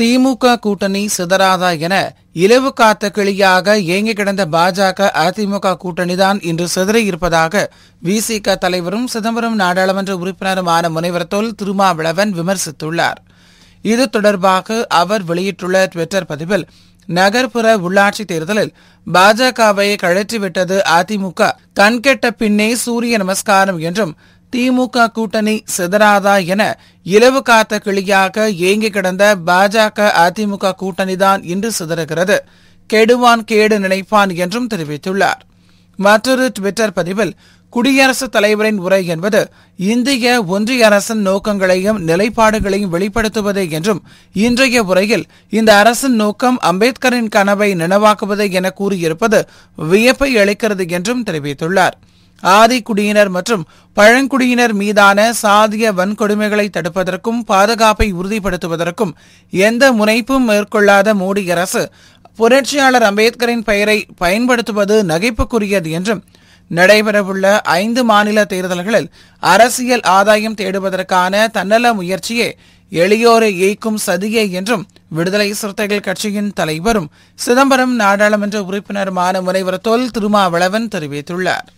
திமுக கூட்டணி சிதறாதா என இலவு காத்த கிளியாக ஏங்கி கிடந்த பாஜக அதிமுக கூட்டணிதான் இன்று சிதறியிருப்பதாக விசிக தலைவரும் சிதம்பரம் நாடாளுமன்ற உறுப்பினருமான முனைவர் தொல் திருமாவளவன் விமர்சித்துள்ளார் இது தொடர்பாக அவர் வெளியிட்டுள்ள டுவிட்டர் பதிவில் நகர்ப்புற உள்ளாட்சி தேர்தலில் பாஜகவை கழற்றிவிட்டது அதிமுக கண்கெட்ட பின்னே சூரிய நமஸ்காரம் என்றும் திமுக கூட்டணி சிதறாதா என இலவு காத்த கிளியாக ஏங்கி கிடந்த பாஜக அதிமுக கூட்டணிதான் இன்று சிதறுகிறது கெடுவான் கேடு நினைப்பான் என்றும் தெரிவித்துள்ளார் மற்றொரு டுவிட்டர் பதிவில் குடியரசுத் தலைவரின் உரை என்பது இந்திய ஒன்றிய அரசின் நோக்கங்களையும் நிலைப்பாடுகளையும் வெளிப்படுத்துவது என்றும் இன்றைய உரையில் இந்த அரசின் நோக்கம் அம்பேத்கரின் கனவை நினைவாக்குவதே என கூறியிருப்பது வியப்பை அளிக்கிறது என்றும் தெரிவித்துள்ளாா் ஆதிக்குடியினர் மற்றும் பழங்குடியினர் மீதான சாதிய வன்கொடுமைகளை தடுப்பதற்கும் பாதுகாப்பை உறுதிப்படுத்துவதற்கும் எந்த முனைப்பும் மேற்கொள்ளாத மோடி அரசு புரட்சியாளர் அம்பேத்கரின் பெயரை பயன்படுத்துவது நகைப்புக்குரியது என்றும் நடைபெறவுள்ள ஐந்து மாநில தேர்தல்களில் அரசியல் ஆதாயம் தேடுவதற்கான தன்னல முயற்சியே எளியோரை ஏய்க்கும் சதியே என்றும் விடுதலை சிறுத்தைகள் கட்சியின் தலைவரும் சிதம்பரம் நாடாளுமன்ற உறுப்பினருமான முனைவர் தொல் திருமாவளவன் தெரிவித்துள்ளார்